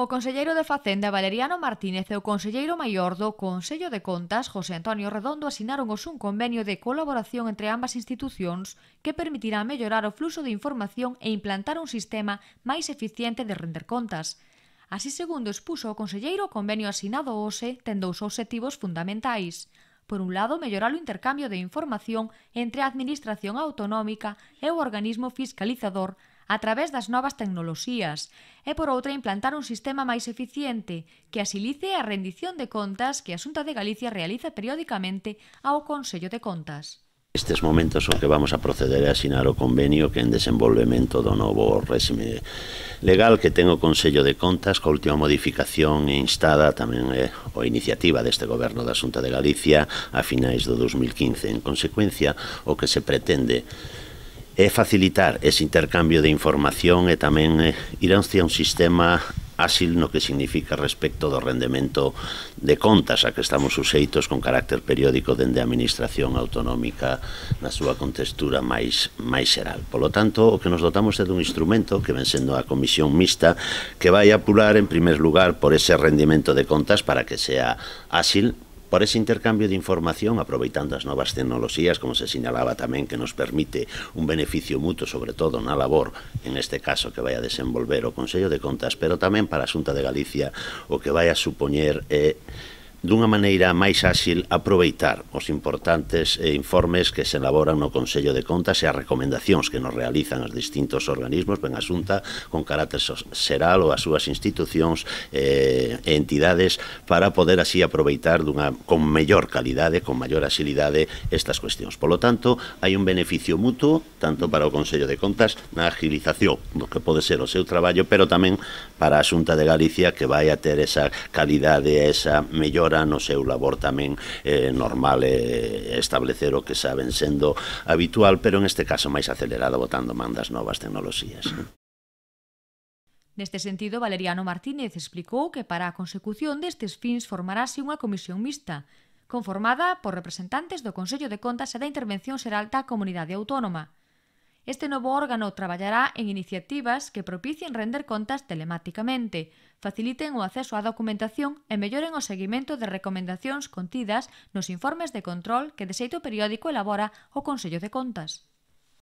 O conselleiro de Facenda Valeriano Martínez e o conselleiro maior do Consello de Contas José Antonio Redondo asinaron os un convenio de colaboración entre ambas institucións que permitirá mellorar o fluxo de información e implantar un sistema máis eficiente de render contas. Así segundo expuso o conselleiro, o convenio asinado hoxe ten dous obxectivos fundamentais. Por un lado, mellorar o intercambio de información entre a Administración Autonómica e o organismo fiscalizador a través das novas tecnoloxías e, por outra, implantar un sistema máis eficiente que asilice a rendición de contas que a Xunta de Galicia realiza periódicamente ao Consello de Contas. Estes momentos o que vamos a proceder é asinar o convenio que en desenvolvemento do novo réxime legal que ten o Consello de Contas coa última modificación instada tamén é eh, o iniciativa deste goberno da Xunta de Galicia a finais do 2015. En consecuencia, o que se pretende é facilitar ese intercambio de información e tamén eh, ir hacia un sistema ásil no que significa respecto do rendemento de contas a que estamos useitos con carácter periódico dende a Administración Autonómica na súa contextura máis máis xeral. Polo tanto, o que nos dotamos é dun instrumento que ven sendo a Comisión Mixta que vai apurar en primer lugar por ese rendimento de contas para que sea ásil, por ese intercambio de información aproveitando as novas tecnoloxías, como se señalaba tamén, que nos permite un beneficio mutuo, sobre todo na labor, en este caso que vai a desenvolver o Consello de Contas, pero tamén para a Xunta de Galicia o que vai a supoñer é eh, dunha maneira máis áxil aproveitar os importantes eh, informes que se elaboran no Consello de Contas e as recomendacións que nos realizan os distintos organismos ben asunta con carácter xeral ou as súas institucións eh, e eh, entidades para poder así aproveitar dunha, con mellor calidade, con maior axilidade estas cuestións. Polo tanto, hai un beneficio mutuo tanto para o Consello de Contas na agilización do que pode ser o seu traballo, pero tamén para a Xunta de Galicia que vai a ter esa calidade, esa mellor profesora no seu labor tamén é eh, normal eh, establecer o que saben sendo habitual, pero en este caso máis acelerado botando man das novas tecnoloxías. Neste sentido, Valeriano Martínez explicou que para a consecución destes fins formarase unha comisión mixta, conformada por representantes do Consello de Contas e da Intervención Xeral da Comunidade Autónoma, Este novo órgano traballará en iniciativas que propicien render contas telemáticamente, faciliten o acceso á documentación e melloren o seguimento de recomendacións contidas nos informes de control que de xeito periódico elabora o Consello de Contas.